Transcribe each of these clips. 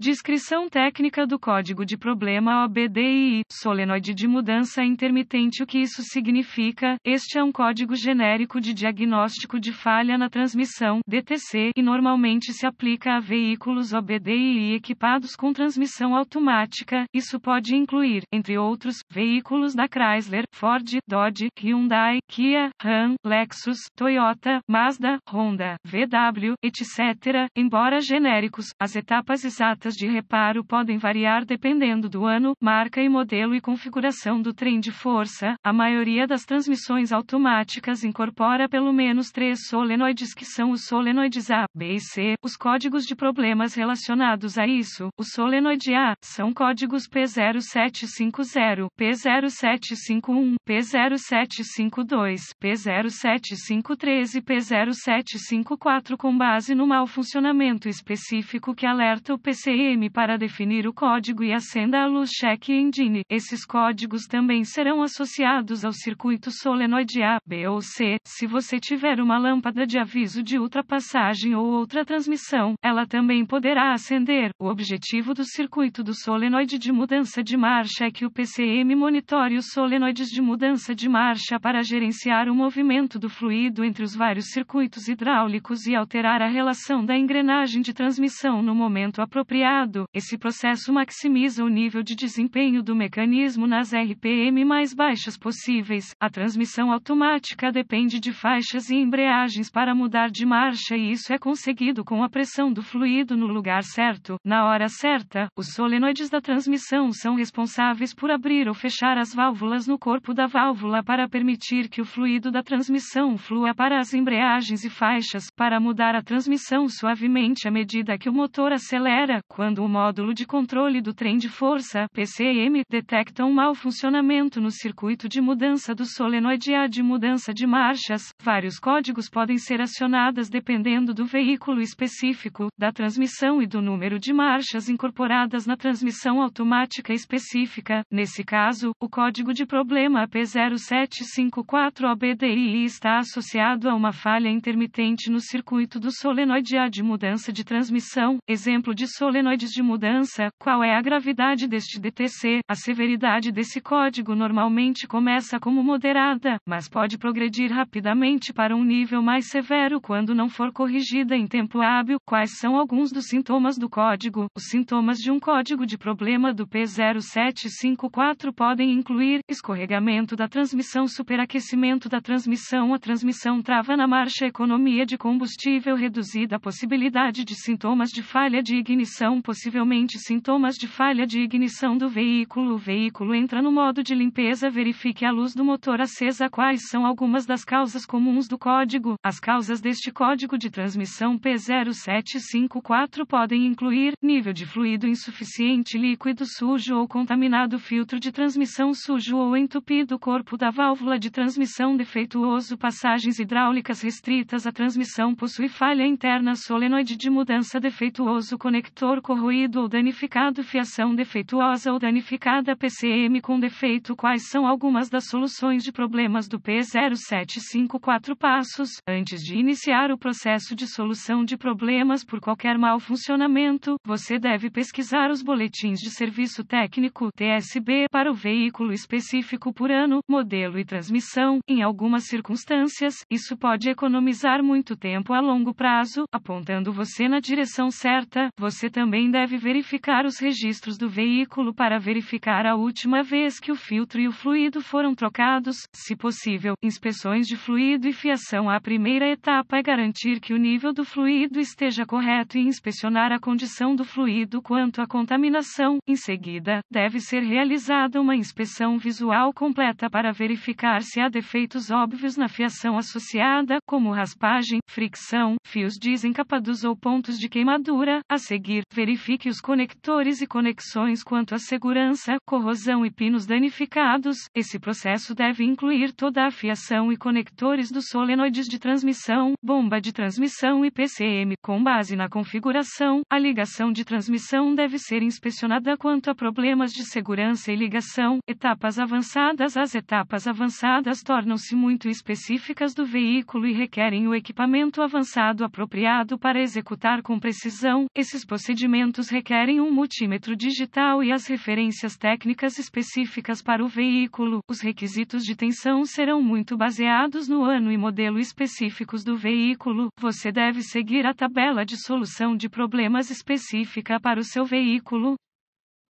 Descrição técnica do código de problema OBDI solenoide de mudança intermitente. O que isso significa? Este é um código genérico de diagnóstico de falha na transmissão, DTC, e normalmente se aplica a veículos OBDI equipados com transmissão automática. Isso pode incluir, entre outros, veículos da Chrysler, Ford, Dodge, Hyundai, Kia, Ram, Lexus, Toyota, Mazda, Honda, VW, etc. Embora genéricos, as etapas exatas marcas de reparo podem variar dependendo do ano, marca e modelo e configuração do trem de força. A maioria das transmissões automáticas incorpora pelo menos três solenoides que são os solenoides A, B e C. Os códigos de problemas relacionados a isso, o solenoide A, são códigos P0750, P0751, P0752, P0753 e P0754 com base no mau funcionamento específico que alerta o PCI para definir o código e acenda a luz check engine. Esses códigos também serão associados ao circuito solenoide A, B ou C. Se você tiver uma lâmpada de aviso de ultrapassagem ou outra transmissão, ela também poderá acender. O objetivo do circuito do solenoide de mudança de marcha é que o PCM monitore os solenoides de mudança de marcha para gerenciar o movimento do fluido entre os vários circuitos hidráulicos e alterar a relação da engrenagem de transmissão no momento apropriado avaliado, esse processo maximiza o nível de desempenho do mecanismo nas RPM mais baixas possíveis. A transmissão automática depende de faixas e embreagens para mudar de marcha e isso é conseguido com a pressão do fluido no lugar certo, na hora certa. Os solenoides da transmissão são responsáveis por abrir ou fechar as válvulas no corpo da válvula para permitir que o fluido da transmissão flua para as embreagens e faixas, para mudar a transmissão suavemente à medida que o motor acelera, quando o módulo de controle do trem de força PCM detecta um mau funcionamento no circuito de mudança do solenoide A de mudança de marchas, vários códigos podem ser acionados dependendo do veículo específico, da transmissão e do número de marchas incorporadas na transmissão automática específica. Nesse caso, o código de problema P0754OBDI está associado a uma falha intermitente no circuito do solenoide A de mudança de transmissão, exemplo de solenoide solenoides de mudança, qual é a gravidade deste DTC? A severidade desse código normalmente começa como moderada, mas pode progredir rapidamente para um nível mais severo quando não for corrigida em tempo hábil. Quais são alguns dos sintomas do código? Os sintomas de um código de problema do P0754 podem incluir escorregamento da transmissão, superaquecimento da transmissão, a transmissão trava na marcha, economia de combustível reduzida, possibilidade de sintomas de falha de ignição possivelmente sintomas de falha de ignição do veículo. O veículo entra no modo de limpeza. Verifique a luz do motor acesa quais são algumas das causas comuns do código. As causas deste código de transmissão P0754 podem incluir nível de fluido insuficiente, líquido sujo ou contaminado, filtro de transmissão sujo ou entupido, corpo da válvula de transmissão defeituoso, passagens hidráulicas restritas a transmissão possui falha interna, solenoide de mudança defeituoso, conector motor corroído ou danificado, fiação defeituosa ou danificada, PCM com defeito. Quais são algumas das soluções de problemas do P0754 passos antes de iniciar o processo de solução de problemas por qualquer mau funcionamento? Você deve pesquisar os boletins de serviço técnico TSB para o veículo específico por ano, modelo e transmissão. Em algumas circunstâncias, isso pode economizar muito tempo a longo prazo, apontando você na direção certa. Você também também deve verificar os registros do veículo para verificar a última vez que o filtro e o fluido foram trocados, se possível, inspeções de fluido e fiação. A primeira etapa é garantir que o nível do fluido esteja correto e inspecionar a condição do fluido quanto à contaminação. Em seguida, deve ser realizada uma inspeção visual completa para verificar se há defeitos óbvios na fiação associada, como raspagem, fricção, fios desencapados ou pontos de queimadura. A seguir, verifique os conectores e conexões quanto à segurança, corrosão e pinos danificados. Esse processo deve incluir toda a fiação e conectores dos solenoides de transmissão, bomba de transmissão e PCM. Com base na configuração, a ligação de transmissão deve ser inspecionada quanto a problemas de segurança e ligação. Etapas avançadas As etapas avançadas tornam-se muito específicas do veículo e requerem o equipamento avançado apropriado para executar com precisão esses procedimentos procedimentos requerem um multímetro digital e as referências técnicas específicas para o veículo. Os requisitos de tensão serão muito baseados no ano e modelo específicos do veículo. Você deve seguir a tabela de solução de problemas específica para o seu veículo.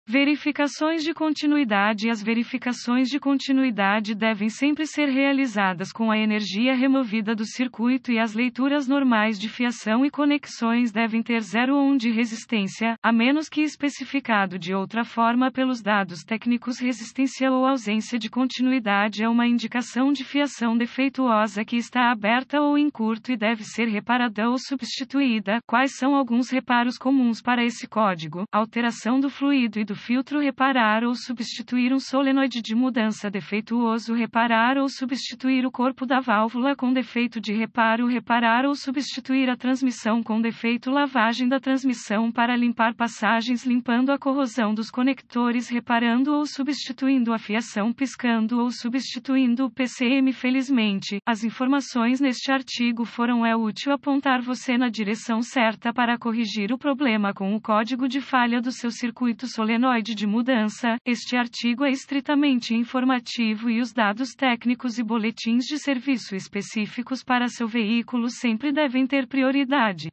Verificações de continuidade As verificações de continuidade devem sempre ser realizadas com a energia removida do circuito e as leituras normais de fiação e conexões devem ter 0,1 de resistência, a menos que especificado de outra forma pelos dados técnicos. Resistência ou ausência de continuidade é uma indicação de fiação defeituosa que está aberta ou em curto e deve ser reparada ou substituída. Quais são alguns reparos comuns para esse código? Alteração do fluido e do filtro reparar ou substituir um solenoide de mudança defeituoso reparar ou substituir o corpo da válvula com defeito de reparo reparar ou substituir a transmissão com defeito lavagem da transmissão para limpar passagens limpando a corrosão dos conectores reparando ou substituindo a fiação piscando ou substituindo o PCM felizmente as informações neste artigo foram é útil apontar você na direção certa para corrigir o problema com o código de falha do seu circuito solenoide solenoide de mudança, este artigo é estritamente informativo e os dados técnicos e boletins de serviço específicos para seu veículo sempre devem ter prioridade.